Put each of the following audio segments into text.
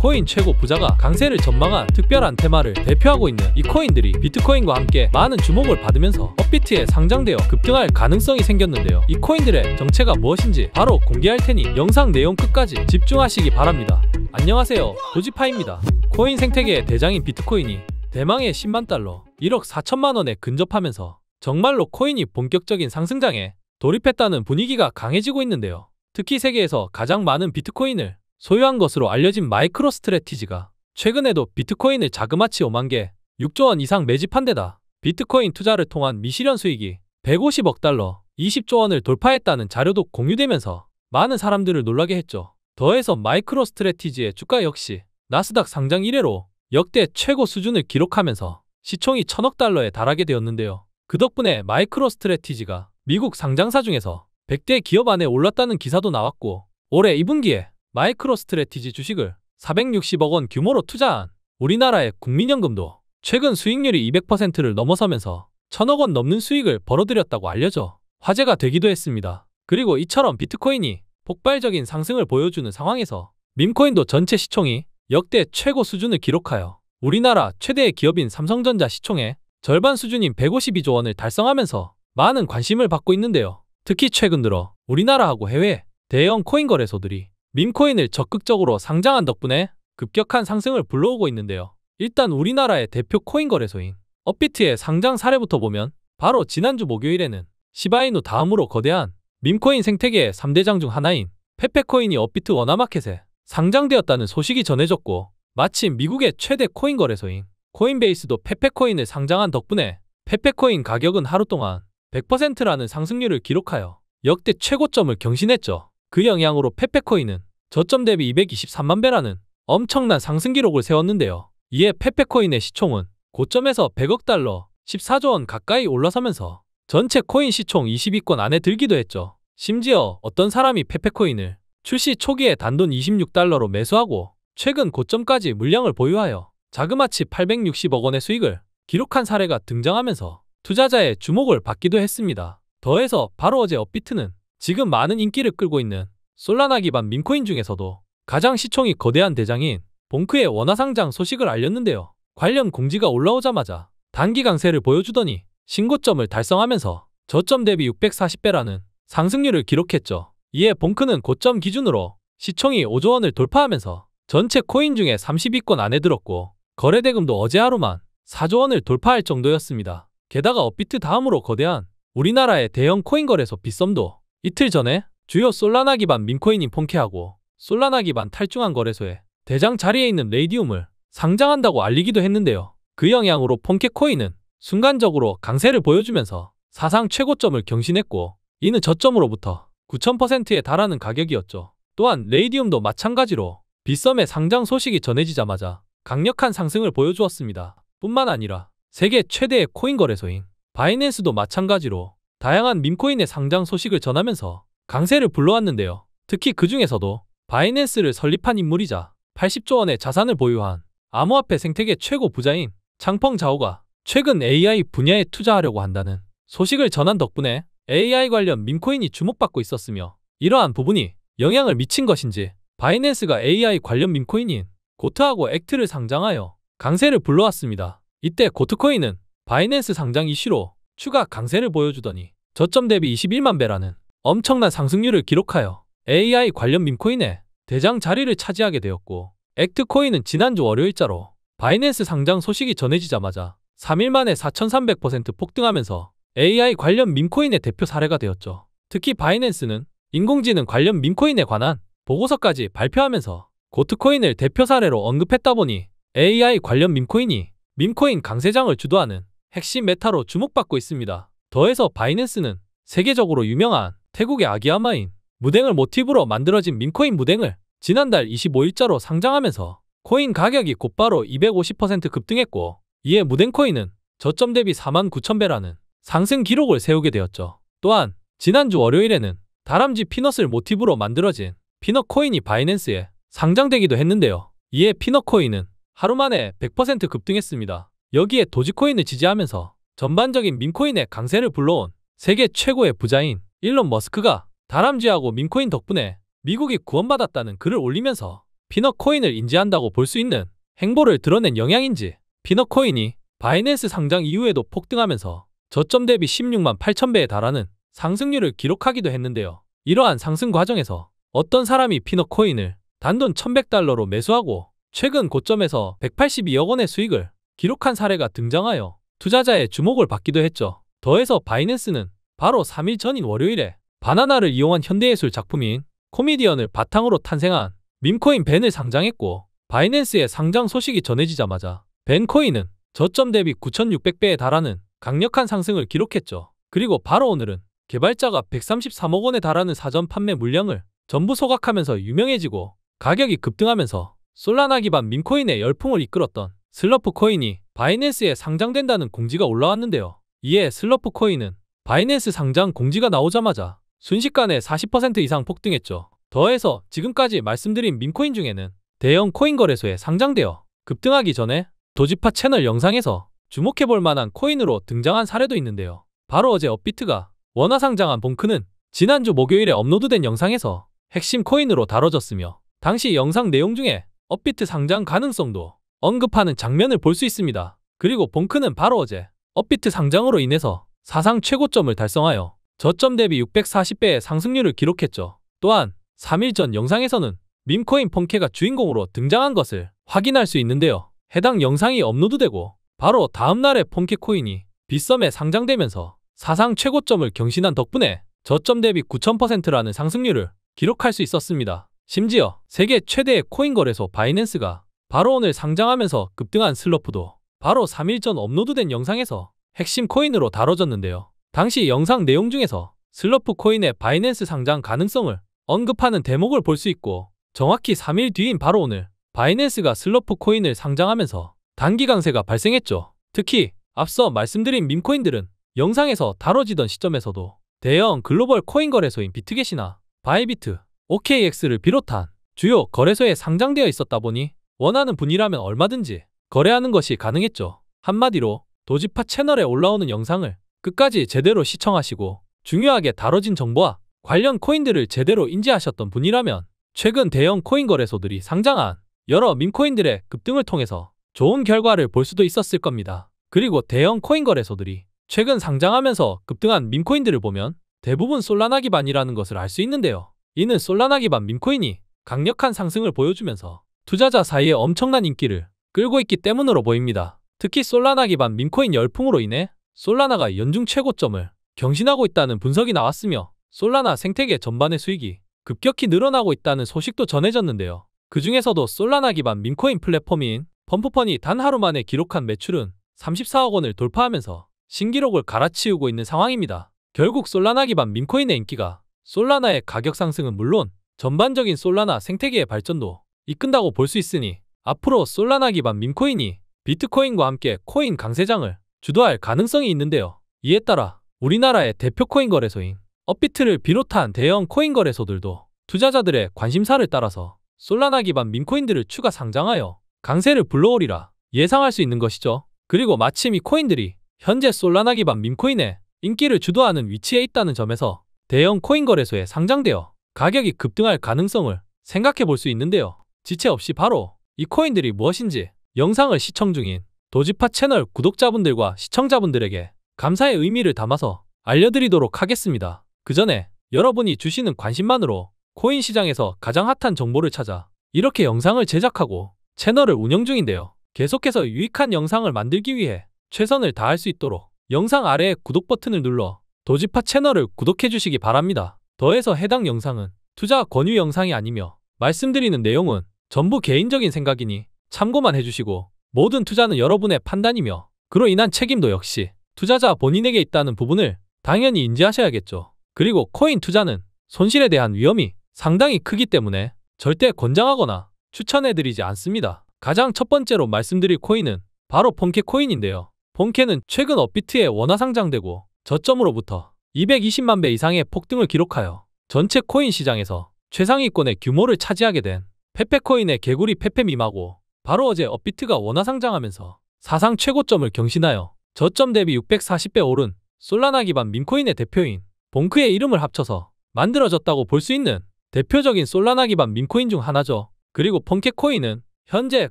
코인 최고 부자가 강세를 전망한 특별한 테마를 대표하고 있는 이 코인들이 비트코인과 함께 많은 주목을 받으면서 업비트에 상장되어 급등할 가능성이 생겼는데요. 이 코인들의 정체가 무엇인지 바로 공개할 테니 영상 내용 끝까지 집중하시기 바랍니다. 안녕하세요. 도지파입니다. 코인 생태계의 대장인 비트코인이 대망의 10만 달러, 1억 4천만 원에 근접하면서 정말로 코인이 본격적인 상승장에 돌입했다는 분위기가 강해지고 있는데요. 특히 세계에서 가장 많은 비트코인을 소유한 것으로 알려진 마이크로스트레티지가 최근에도 비트코인을 자그마치 5만 개, 6조 원 이상 매집한 데다 비트코인 투자를 통한 미실현 수익이 150억 달러, 20조 원을 돌파했다는 자료도 공유되면서 많은 사람들을 놀라게 했죠. 더해서 마이크로스트레티지의 주가 역시 나스닥 상장 1회로 역대 최고 수준을 기록하면서 시총이 1 천억 달러에 달하게 되었는데요. 그 덕분에 마이크로스트레티지가 미국 상장사 중에서 100대 기업 안에 올랐다는 기사도 나왔고 올해 2분기에 마이크로스트레티지 주식을 460억 원 규모로 투자한 우리나라의 국민연금도 최근 수익률이 200%를 넘어서면서 천억 원 넘는 수익을 벌어들였다고 알려져 화제가 되기도 했습니다. 그리고 이처럼 비트코인이 폭발적인 상승을 보여주는 상황에서 민코인도 전체 시총이 역대 최고 수준을 기록하여 우리나라 최대의 기업인 삼성전자 시총의 절반 수준인 152조 원을 달성하면서 많은 관심을 받고 있는데요. 특히 최근 들어 우리나라하고 해외 대형 코인 거래소들이 민코인을 적극적으로 상장한 덕분에 급격한 상승을 불러오고 있는데요. 일단 우리나라의 대표 코인 거래소인 업비트의 상장 사례부터 보면 바로 지난주 목요일에는 시바이누 다음으로 거대한 민코인 생태계의 3대장 중 하나인 페페코인이 업비트 원화마켓에 상장되었다는 소식이 전해졌고 마침 미국의 최대 코인 거래소인 코인베이스도 페페코인을 상장한 덕분에 페페코인 가격은 하루 동안 100%라는 상승률을 기록하여 역대 최고점을 경신했죠. 그 영향으로 페페코인은 저점 대비 223만 배라는 엄청난 상승 기록을 세웠는데요. 이에 페페코인의 시총은 고점에서 100억 달러, 14조 원 가까이 올라서면서 전체 코인 시총 20위권 안에 들기도 했죠. 심지어 어떤 사람이 페페코인을 출시 초기에 단돈 26달러로 매수하고 최근 고점까지 물량을 보유하여 자그마치 860억 원의 수익을 기록한 사례가 등장하면서 투자자의 주목을 받기도 했습니다. 더해서 바로 어제 업비트는 지금 많은 인기를 끌고 있는 솔라나 기반 민코인 중에서도 가장 시총이 거대한 대장인 봉크의 원화 상장 소식을 알렸는데요. 관련 공지가 올라오자마자 단기 강세를 보여주더니 신고점을 달성하면서 저점 대비 640배라는 상승률을 기록했죠. 이에 봉크는 고점 기준으로 시총이 5조 원을 돌파하면서 전체 코인 중에 32권 안에 들었고 거래대금도 어제 하루만 4조 원을 돌파할 정도였습니다. 게다가 업비트 다음으로 거대한 우리나라의 대형 코인 거래소 빗썸도 이틀 전에 주요 솔라나 기반 민코인인 폰케하고 솔라나 기반 탈중앙 거래소에 대장 자리에 있는 레이디움을 상장한다고 알리기도 했는데요. 그 영향으로 폰케 코인은 순간적으로 강세를 보여주면서 사상 최고점을 경신했고 이는 저점으로부터 9,000%에 달하는 가격이었죠. 또한 레이디움도 마찬가지로 빗썸의 상장 소식이 전해지자마자 강력한 상승을 보여주었습니다. 뿐만 아니라 세계 최대의 코인 거래소인 바이낸스도 마찬가지로 다양한 민코인의 상장 소식을 전하면서 강세를 불러왔는데요. 특히 그 중에서도 바이낸스를 설립한 인물이자 80조 원의 자산을 보유한 암호화폐 생태계 최고 부자인 창펑자오가 최근 AI 분야에 투자하려고 한다는 소식을 전한 덕분에 AI 관련 민코인이 주목받고 있었으며 이러한 부분이 영향을 미친 것인지 바이낸스가 AI 관련 민코인인 고트하고 액트를 상장하여 강세를 불러왔습니다. 이때 고트코인은 바이낸스 상장 이슈로 추가 강세를 보여주더니 저점 대비 21만 배라는 엄청난 상승률을 기록하여 AI 관련 민코인의 대장 자리를 차지하게 되었고 액트코인은 지난주 월요일자로 바이낸스 상장 소식이 전해지자마자 3일 만에 4,300% 폭등하면서 AI 관련 민코인의 대표 사례가 되었죠. 특히 바이낸스는 인공지능 관련 민코인에 관한 보고서까지 발표하면서 고트코인을 대표 사례로 언급했다 보니 AI 관련 민코인이 민코인 강세장을 주도하는 핵심 메타로 주목받고 있습니다. 더해서 바이낸스는 세계적으로 유명한 태국의 아기야마인 무댕을 모티브로 만들어진 민코인 무댕을 지난달 25일자로 상장하면서 코인 가격이 곧바로 250% 급등했고 이에 무댕코인은 저점 대비 4 9 0 0 0배라는 상승 기록을 세우게 되었죠. 또한 지난주 월요일에는 다람쥐 피넛을 모티브로 만들어진 피넛코인이 바이낸스에 상장되기도 했는데요. 이에 피넛코인은 하루 만에 100% 급등했습니다. 여기에 도지코인을 지지하면서 전반적인 민코인의 강세를 불러온 세계 최고의 부자인 일론 머스크가 다람쥐하고 민코인 덕분에 미국이 구원받았다는 글을 올리면서 피너코인을 인지한다고 볼 수 있는 행보를 드러낸 영향인지 피너코인이 바이낸스 상장 이후에도 폭등하면서 저점 대비 16만 8천 배에 달하는 상승률을 기록하기도 했는데요. 이러한 상승 과정에서 어떤 사람이 피너코인을 단돈 1,100달러로 매수하고 최근 고점에서 182억 원의 수익을 기록한 사례가 등장하여 투자자의 주목을 받기도 했죠. 더해서 바이낸스는 바로 3일 전인 월요일에 바나나를 이용한 현대예술 작품인 코미디언을 바탕으로 탄생한 밈코인 벤을 상장했고 바이낸스의 상장 소식이 전해지자마자 벤코인은 저점 대비 9,600배에 달하는 강력한 상승을 기록했죠. 그리고 바로 오늘은 개발자가 133억 원에 달하는 사전 판매 물량을 전부 소각하면서 유명해지고 가격이 급등하면서 솔라나 기반 민코인의 열풍을 이끌었던 슬러프 코인이 바이낸스에 상장된다는 공지가 올라왔는데요. 이에 슬러프 코인은 바이낸스 상장 공지가 나오자마자 순식간에 40% 이상 폭등했죠. 더해서 지금까지 말씀드린 민코인 중에는 대형 코인 거래소에 상장되어 급등하기 전에 도지파 채널 영상에서 주목해볼 만한 코인으로 등장한 사례도 있는데요. 바로 어제 업비트가 원화 상장한 봉크는 지난주 목요일에 업로드된 영상에서 핵심 코인으로 다뤄졌으며 당시 영상 내용 중에 업비트 상장 가능성도 언급하는 장면을 볼 수 있습니다. 그리고 봉크는 바로 어제 업비트 상장으로 인해서 사상 최고점을 달성하여 저점 대비 640배의 상승률을 기록했죠. 또한 3일 전 영상에서는 밈코인 펑케가 주인공으로 등장한 것을 확인할 수 있는데요. 해당 영상이 업로드되고 바로 다음날에 펑케 코인이 빗썸에 상장되면서 사상 최고점을 경신한 덕분에 저점 대비 9000%라는 상승률을 기록할 수 있었습니다. 심지어 세계 최대의 코인 거래소 바이낸스가 바로 오늘 상장하면서 급등한 슬러프도 바로 3일 전 업로드된 영상에서 핵심 코인으로 다뤄졌는데요. 당시 영상 내용 중에서 슬러프 코인의 바이낸스 상장 가능성을 언급하는 대목을 볼 수 있고 정확히 3일 뒤인 바로 오늘 바이낸스가 슬러프 코인을 상장하면서 단기 강세가 발생했죠. 특히 앞서 말씀드린 민코인들은 영상에서 다뤄지던 시점에서도 대형 글로벌 코인 거래소인 비트겟이나 바이비트, OKX를 비롯한 주요 거래소에 상장되어 있었다 보니 원하는 분이라면 얼마든지 거래하는 것이 가능했죠. 한마디로 도지파 채널에 올라오는 영상을 끝까지 제대로 시청하시고 중요하게 다뤄진 정보와 관련 코인들을 제대로 인지하셨던 분이라면 최근 대형 코인 거래소들이 상장한 여러 민코인들의 급등을 통해서 좋은 결과를 볼 수도 있었을 겁니다. 그리고 대형 코인 거래소들이 최근 상장하면서 급등한 민코인들을 보면 대부분 솔라나 기반이라는 것을 알 수 있는데요. 이는 솔라나 기반 민코인이 강력한 상승을 보여주면서 투자자 사이에 엄청난 인기를 끌고 있기 때문으로 보입니다. 특히 솔라나 기반 민코인 열풍으로 인해 솔라나가 연중 최고점을 경신하고 있다는 분석이 나왔으며 솔라나 생태계 전반의 수익이 급격히 늘어나고 있다는 소식도 전해졌는데요. 그 중에서도 솔라나 기반 민코인 플랫폼인 펌프펀이 단 하루 만에 기록한 매출은 34억 원을 돌파하면서 신기록을 갈아치우고 있는 상황입니다. 결국 솔라나 기반 민코인의 인기가 솔라나의 가격 상승은 물론 전반적인 솔라나 생태계의 발전도 이끈다고 볼 수 있으니 앞으로 솔라나 기반 민코인이 비트코인과 함께 코인 강세장을 주도할 가능성이 있는데요. 이에 따라 우리나라의 대표 코인 거래소인 업비트를 비롯한 대형 코인 거래소들도 투자자들의 관심사를 따라서 솔라나 기반 민코인들을 추가 상장하여 강세를 불러오리라 예상할 수 있는 것이죠. 그리고 마침 이 코인들이 현재 솔라나 기반 민코인의 인기를 주도하는 위치에 있다는 점에서 대형 코인 거래소에 상장되어 가격이 급등할 가능성을 생각해 볼 수 있는데요. 지체 없이 바로 이 코인들이 무엇인지 영상을 시청 중인 도지파 채널 구독자분들과 시청자분들에게 감사의 의미를 담아서 알려드리도록 하겠습니다. 그 전에 여러분이 주시는 관심만으로 코인 시장에서 가장 핫한 정보를 찾아 이렇게 영상을 제작하고 채널을 운영 중인데요. 계속해서 유익한 영상을 만들기 위해 최선을 다할 수 있도록 영상 아래의 구독 버튼을 눌러 도지파 채널을 구독해 주시기 바랍니다. 더해서 해당 영상은 투자 권유 영상이 아니며 말씀드리는 내용은 전부 개인적인 생각이니 참고만 해주시고 모든 투자는 여러분의 판단이며 그로 인한 책임도 역시 투자자 본인에게 있다는 부분을 당연히 인지하셔야겠죠. 그리고 코인 투자는 손실에 대한 위험이 상당히 크기 때문에 절대 권장하거나 추천해드리지 않습니다. 가장 첫 번째로 말씀드릴 코인은 바로 폰케 코인인데요. 폰케는 최근 업비트에 원화 상장되고 저점으로부터 220만 배 이상의 폭등을 기록하여 전체 코인 시장에서 최상위권의 규모를 차지하게 된 페페코인의 개구리 페페밈하고 바로 어제 업비트가 원화 상장하면서 사상 최고점을 경신하여 저점 대비 640배 오른 솔라나 기반 민코인의 대표인 봉크의 이름을 합쳐서 만들어졌다고 볼 수 있는 대표적인 솔라나 기반 민코인 중 하나죠. 그리고 펑케코인은 현재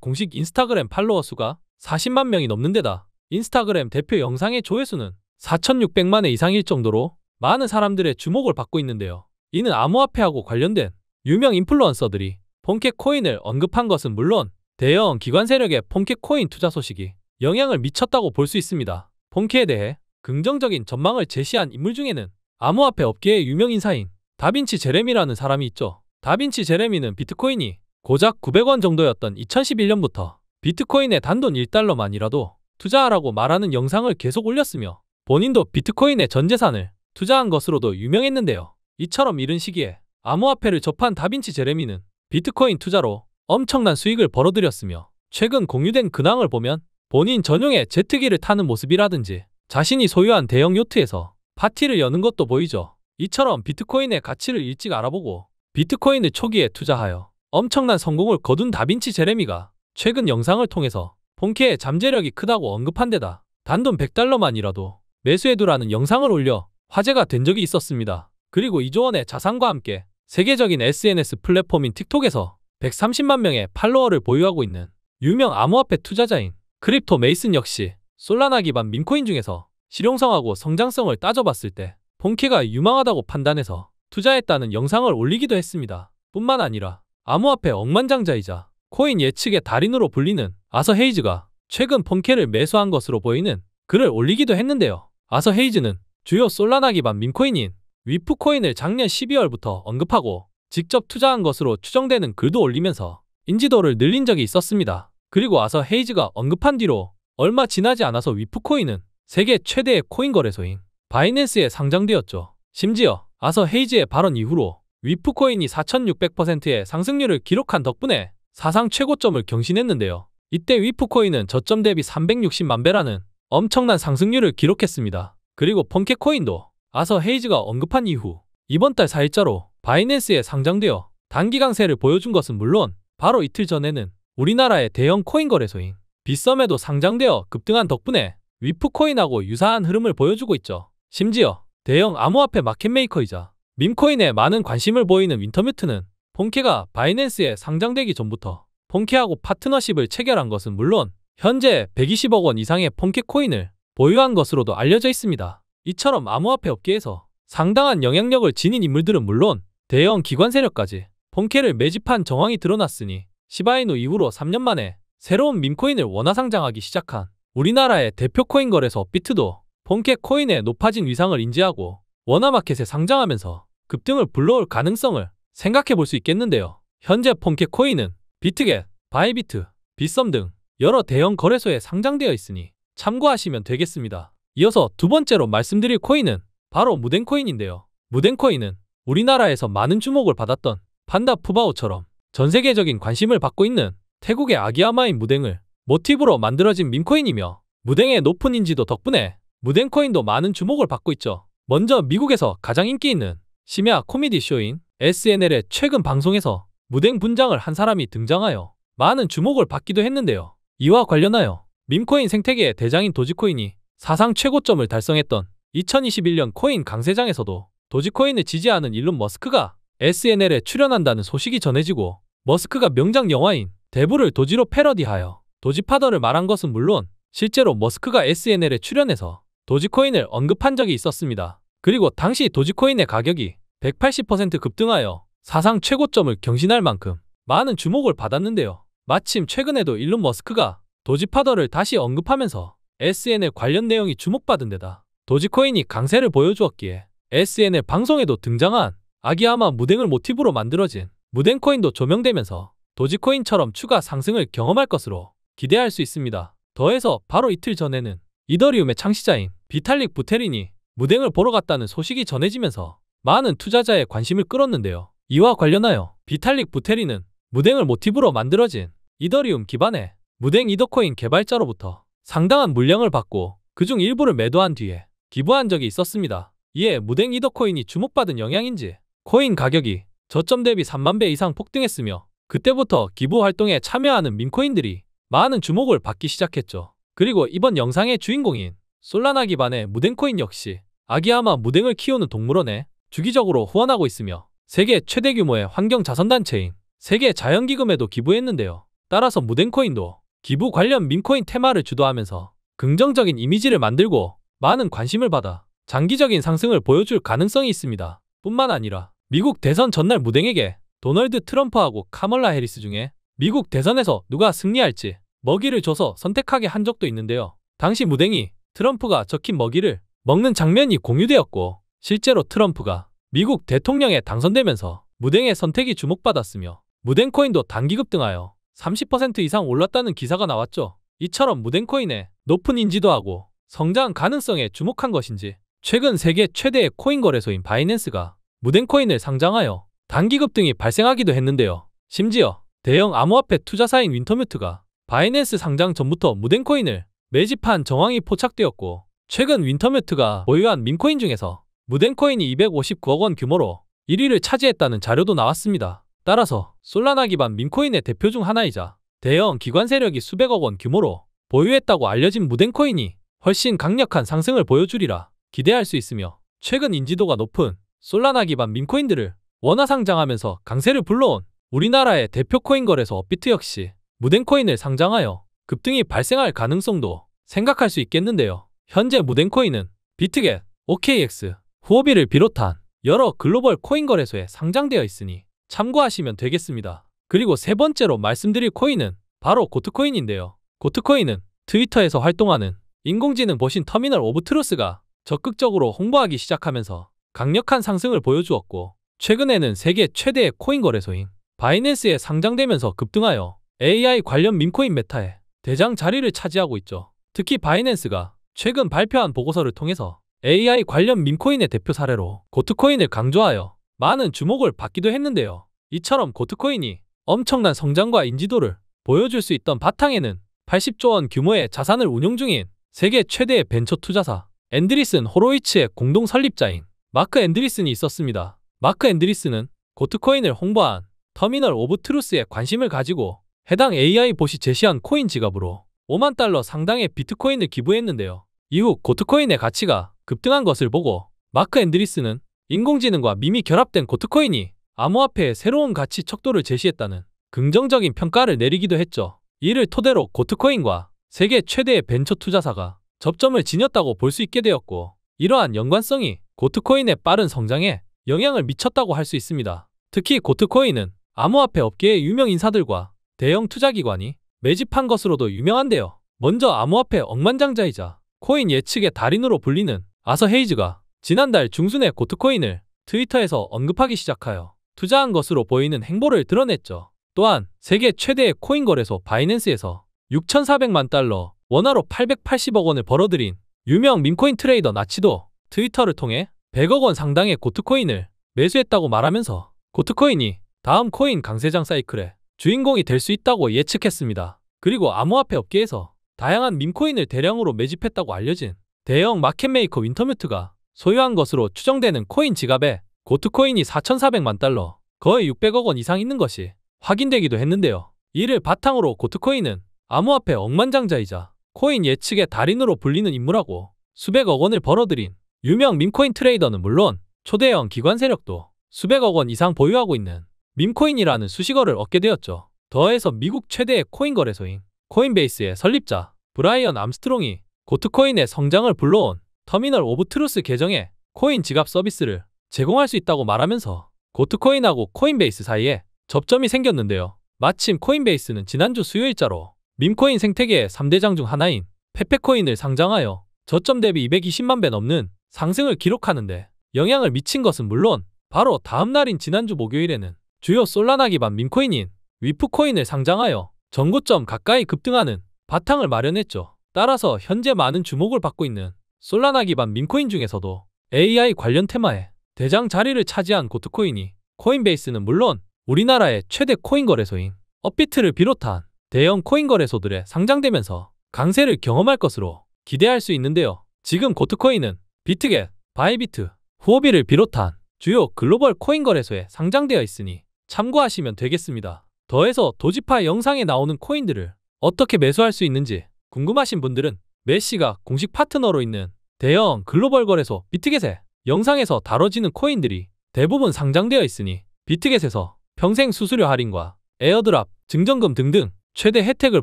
공식 인스타그램 팔로워 수가 40만 명이 넘는 데다 인스타그램 대표 영상의 조회수는 4,600만회 이상일 정도로 많은 사람들의 주목을 받고 있는데요. 이는 암호화폐하고 관련된 유명 인플루언서들이 펑케코인을 언급한 것은 물론 대형 기관 세력의 폰키 코인 투자 소식이 영향을 미쳤다고 볼 수 있습니다. 폰키에 대해 긍정적인 전망을 제시한 인물 중에는 암호화폐 업계의 유명 인사인 다빈치 제레미라는 사람이 있죠. 다빈치 제레미는 비트코인이 고작 900원 정도였던 2011년부터 비트코인의 단돈 1달러만이라도 투자하라고 말하는 영상을 계속 올렸으며 본인도 비트코인의 전 재산을 투자한 것으로도 유명했는데요. 이처럼 이른 시기에 암호화폐를 접한 다빈치 제레미는 비트코인 투자로 엄청난 수익을 벌어들였으며 최근 공유된 근황을 보면 본인 전용의 제트기를 타는 모습이라든지 자신이 소유한 대형 요트에서 파티를 여는 것도 보이죠. 이처럼 비트코인의 가치를 일찍 알아보고 비트코인을 초기에 투자하여 엄청난 성공을 거둔 다빈치 제레미가 최근 영상을 통해서 본캐의 잠재력이 크다고 언급한 데다 단돈 100달러만이라도 매수해두라는 영상을 올려 화제가 된 적이 있었습니다. 그리고 이조원의 자산과 함께 세계적인 SNS 플랫폼인 틱톡에서 130만 명의 팔로워를 보유하고 있는 유명 암호화폐 투자자인 크립토 메이슨 역시 솔라나 기반 민코인 중에서 실용성하고 성장성을 따져봤을 때 본캐가 유망하다고 판단해서 투자했다는 영상을 올리기도 했습니다. 뿐만 아니라 암호화폐 억만장자이자 코인 예측의 달인으로 불리는 아서 헤이즈가 최근 본캐를 매수한 것으로 보이는 글을 올리기도 했는데요. 아서 헤이즈는 주요 솔라나 기반 민코인인 위프코인을 작년 12월부터 언급하고 직접 투자한 것으로 추정되는 글도 올리면서 인지도를 늘린 적이 있었습니다. 그리고 와서 헤이즈가 언급한 뒤로 얼마 지나지 않아서 위프코인은 세계 최대의 코인 거래소인 바이낸스에 상장되었죠. 심지어 아서 헤이즈의 발언 이후로 위프코인이 4,600%의 상승률을 기록한 덕분에 사상 최고점을 경신했는데요. 이때 위프코인은 저점 대비 360만 배라는 엄청난 상승률을 기록했습니다. 그리고 펑케코인도 아서 헤이즈가 언급한 이후 이번 달 4일자로 바이낸스에 상장되어 단기 강세를 보여준 것은 물론 바로 이틀 전에는 우리나라의 대형 코인 거래소인 빗썸에도 상장되어 급등한 덕분에 위프코인하고 유사한 흐름을 보여주고 있죠. 심지어 대형 암호화폐 마켓메이커이자 민코인에 많은 관심을 보이는 윈터뮤트는 폰케가 바이낸스에 상장되기 전부터 폰케하고 파트너십을 체결한 것은 물론 현재 120억 원 이상의 폰케 코인을 보유한 것으로도 알려져 있습니다. 이처럼 암호화폐 업계에서 상당한 영향력을 지닌 인물들은 물론 대형 기관 세력까지 본캐를 매집한 정황이 드러났으니 시바이노 이후로 3년 만에 새로운 민코인을 원화 상장하기 시작한 우리나라의 대표 코인 거래소 비트도 본캐 코인의 높아진 위상을 인지하고 원화 마켓에 상장하면서 급등을 불러올 가능성을 생각해 볼 수 있겠는데요. 현재 본캐 코인은 비트겟, 바이비트, 빗썸 등 여러 대형 거래소에 상장되어 있으니 참고하시면 되겠습니다. 이어서 두 번째로 말씀드릴 코인은 바로 무덴코인인데요. 무덴코인은 우리나라에서 많은 주목을 받았던 판다 푸바오처럼 전 세계적인 관심을 받고 있는 태국의 아기아마인 무댕을 모티브로 만들어진 민코인이며 무댕의 높은 인지도 덕분에 무댕코인도 많은 주목을 받고 있죠. 먼저 미국에서 가장 인기 있는 심야 코미디 쇼인 SNL의 최근 방송에서 무댕 분장을 한 사람이 등장하여 많은 주목을 받기도 했는데요. 이와 관련하여 민코인 생태계의 대장인 도지코인이 사상 최고점을 달성했던 2021년 코인 강세장에서도 도지코인을 지지하는 일론 머스크가 SNL에 출연한다는 소식이 전해지고 머스크가 명작 영화인 대부를 도지로 패러디하여 도지파더를 말한 것은 물론 실제로 머스크가 SNL에 출연해서 도지코인을 언급한 적이 있었습니다. 그리고 당시 도지코인의 가격이 180% 급등하여 사상 최고점을 경신할 만큼 많은 주목을 받았는데요. 마침 최근에도 일론 머스크가 도지파더를 다시 언급하면서 SNL 관련 내용이 주목받은 데다 도지코인이 강세를 보여주었기에 s n 의 방송에도 등장한 아기야마 무댕을 모티브로 만들어진 무댕 코인도 조명되면서 도지코인처럼 추가 상승을 경험할 것으로 기대할 수 있습니다. 더해서 바로 이틀 전에는 이더리움의 창시자인 비탈릭 부테린이 무댕을 보러 갔다는 소식이 전해지면서 많은 투자자의 관심을 끌었는데요. 이와 관련하여 비탈릭 부테린은 무댕을 모티브로 만들어진 이더리움 기반의 무댕 이더코인 개발자로부터 상당한 물량을 받고 그중 일부를 매도한 뒤에 기부한 적이 있었습니다. 이에 무댕 이더코인이 주목받은 영향인지 코인 가격이 저점 대비 3만 배 이상 폭등했으며 그때부터 기부 활동에 참여하는 민코인들이 많은 주목을 받기 시작했죠. 그리고 이번 영상의 주인공인 솔라나 기반의 무댕코인 역시 아기아마 무댕을 키우는 동물원에 주기적으로 후원하고 있으며 세계 최대 규모의 환경 자선단체인 세계 자연기금에도 기부했는데요. 따라서 무댕코인도 기부 관련 민코인 테마를 주도하면서 긍정적인 이미지를 만들고 많은 관심을 받아 장기적인 상승을 보여줄 가능성이 있습니다. 뿐만 아니라 미국 대선 전날 무댕에게 도널드 트럼프하고 카멀라 해리스 중에 미국 대선에서 누가 승리할지 먹이를 줘서 선택하게 한 적도 있는데요. 당시 무댕이 트럼프가 적힌 먹이를 먹는 장면이 공유되었고 실제로 트럼프가 미국 대통령에 당선되면서 무댕의 선택이 주목받았으며 무댕코인도 단기급 등하여 30% 이상 올랐다는 기사가 나왔죠. 이처럼 무댕코인의 높은 인지도하고 성장 가능성에 주목한 것인지 최근 세계 최대의 코인 거래소인 바이낸스가 무덴코인을 상장하여 단기급 등이 발생하기도 했는데요. 심지어 대형 암호화폐 투자사인 윈터뮤트가 바이낸스 상장 전부터 무덴코인을 매집한 정황이 포착되었고 최근 윈터뮤트가 보유한 민코인 중에서 무덴코인이 259억 원 규모로 1위를 차지했다는 자료도 나왔습니다. 따라서 솔라나 기반 민코인의 대표 중 하나이자 대형 기관 세력이 수백억 원 규모로 보유했다고 알려진 무덴코인이 훨씬 강력한 상승을 보여주리라 기대할 수 있으며 최근 인지도가 높은 솔라나 기반 민코인들을 원화 상장하면서 강세를 불러온 우리나라의 대표 코인 거래소 업비트 역시 무덴코인을 상장하여 급등이 발생할 가능성도 생각할 수 있겠는데요. 현재 무덴코인은 비트겟, OKX, 후오비를 비롯한 여러 글로벌 코인 거래소에 상장되어 있으니 참고하시면 되겠습니다. 그리고 세 번째로 말씀드릴 코인은 바로 고트코인인데요. 고트코인은 트위터에서 활동하는 인공지능 보신 터미널 오브 트루스가 적극적으로 홍보하기 시작하면서 강력한 상승을 보여주었고 최근에는 세계 최대의 코인 거래소인 바이낸스에 상장되면서 급등하여 AI 관련 민코인 메타에 대장 자리를 차지하고 있죠. 특히 바이낸스가 최근 발표한 보고서를 통해서 AI 관련 민코인의 대표 사례로 고트코인을 강조하여 많은 주목을 받기도 했는데요. 이처럼 고트코인이 엄청난 성장과 인지도를 보여줄 수 있던 바탕에는 80조 원 규모의 자산을 운용 중인 세계 최대의 벤처 투자사 앤드리슨 호로이츠의 공동 설립자인 마크 앤드리슨이 있었습니다. 마크 앤드리슨은 고트코인을 홍보한 터미널 오브 트루스에 관심을 가지고 해당 AI 봇이 제시한 코인 지갑으로 5만 달러 상당의 비트코인을 기부했는데요. 이후 고트코인의 가치가 급등한 것을 보고 마크 앤드리스는 인공지능과 미미 결합된 고트코인이 암호화폐의 새로운 가치 척도를 제시했다는 긍정적인 평가를 내리기도 했죠. 이를 토대로 고트코인과 세계 최대의 벤처 투자사가 접점을 지녔다고 볼 수 있게 되었고 이러한 연관성이 고트코인의 빠른 성장에 영향을 미쳤다고 할 수 있습니다. 특히 고트코인은 암호화폐 업계의 유명 인사들과 대형 투자기관이 매집한 것으로도 유명한데요. 먼저 암호화폐 억만장자이자 코인 예측의 달인으로 불리는 아서 헤이즈가 지난달 중순에 고트코인을 트위터에서 언급하기 시작하여 투자한 것으로 보이는 행보를 드러냈죠. 또한 세계 최대의 코인 거래소 바이낸스에서 6,400만 달러 원화로 880억 원을 벌어들인 유명 민코인 트레이더 나치도 트위터를 통해 100억 원 상당의 고트코인을 매수했다고 말하면서 고트코인이 다음 코인 강세장 사이클의 주인공이 될 수 있다고 예측했습니다. 그리고 암호화폐 업계에서 다양한 민코인을 대량으로 매집했다고 알려진 대형 마켓메이커 윈터뮤트가 소유한 것으로 추정되는 코인 지갑에 고트코인이 4,400만 달러, 거의 600억 원 이상 있는 것이 확인되기도 했는데요. 이를 바탕으로 고트코인은 암호화폐 억만장자이자 코인 예측의 달인으로 불리는 인물하고 수백억 원을 벌어들인 유명 민코인 트레이더는 물론 초대형 기관 세력도 수백억 원 이상 보유하고 있는 민코인이라는 수식어를 얻게 되었죠. 더해서 미국 최대의 코인 거래소인 코인베이스의 설립자 브라이언 암스트롱이 고트코인의 성장을 불러온 터미널 오브 트루스 계정에 코인 지갑 서비스를 제공할 수 있다고 말하면서 고트코인하고 코인베이스 사이에 접점이 생겼는데요. 마침 코인베이스는 지난주 수요일자로 밈코인 생태계의 3대장 중 하나인 페페코인을 상장하여 저점 대비 220만 배 넘는 상승을 기록하는데 영향을 미친 것은 물론 바로 다음 날인 지난주 목요일에는 주요 솔라나 기반 밈코인인 위프코인을 상장하여 전고점 가까이 급등하는 바탕을 마련했죠. 따라서 현재 많은 주목을 받고 있는 솔라나 기반 밈코인 중에서도 AI 관련 테마에 대장 자리를 차지한 고트코인이 코인베이스는 물론 우리나라의 최대 코인 거래소인 업비트를 비롯한 대형 코인 거래소들에 상장되면서 강세를 경험할 것으로 기대할 수 있는데요. 지금 고트코인은 비트겟, 바이비트, 후오비를 비롯한 주요 글로벌 코인 거래소에 상장되어 있으니 참고하시면 되겠습니다. 더해서 도지파 영상에 나오는 코인들을 어떻게 매수할 수 있는지 궁금하신 분들은 메시가 공식 파트너로 있는 대형 글로벌 거래소 비트겟에 영상에서 다뤄지는 코인들이 대부분 상장되어 있으니 비트겟에서 평생 수수료 할인과 에어드랍, 증정금 등등 최대 혜택을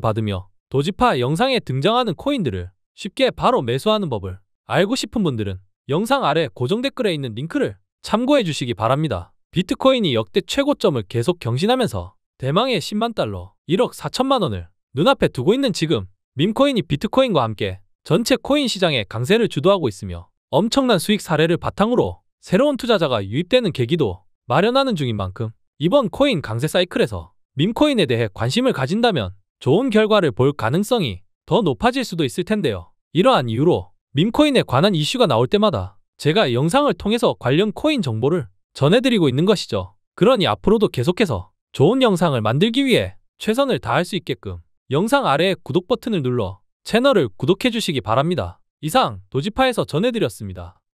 받으며 도지파 영상에 등장하는 코인들을 쉽게 바로 매수하는 법을 알고 싶은 분들은 영상 아래 고정 댓글에 있는 링크를 참고해 주시기 바랍니다. 비트코인이 역대 최고점을 계속 경신하면서 대망의 10만 달러, 1억 4천만 원을 눈앞에 두고 있는 지금 밈코인이 비트코인과 함께 전체 코인 시장의 강세를 주도하고 있으며 엄청난 수익 사례를 바탕으로 새로운 투자자가 유입되는 계기도 마련하는 중인 만큼 이번 코인 강세 사이클에서 밈코인에 대해 관심을 가진다면 좋은 결과를 볼 가능성이 더 높아질 수도 있을 텐데요. 이러한 이유로 밈코인에 관한 이슈가 나올 때마다 제가 영상을 통해서 관련 코인 정보를 전해드리고 있는 것이죠. 그러니 앞으로도 계속해서 좋은 영상을 만들기 위해 최선을 다할 수 있게끔 영상 아래의 구독 버튼을 눌러 채널을 구독해 주시기 바랍니다. 이상 도지파에서 전해드렸습니다.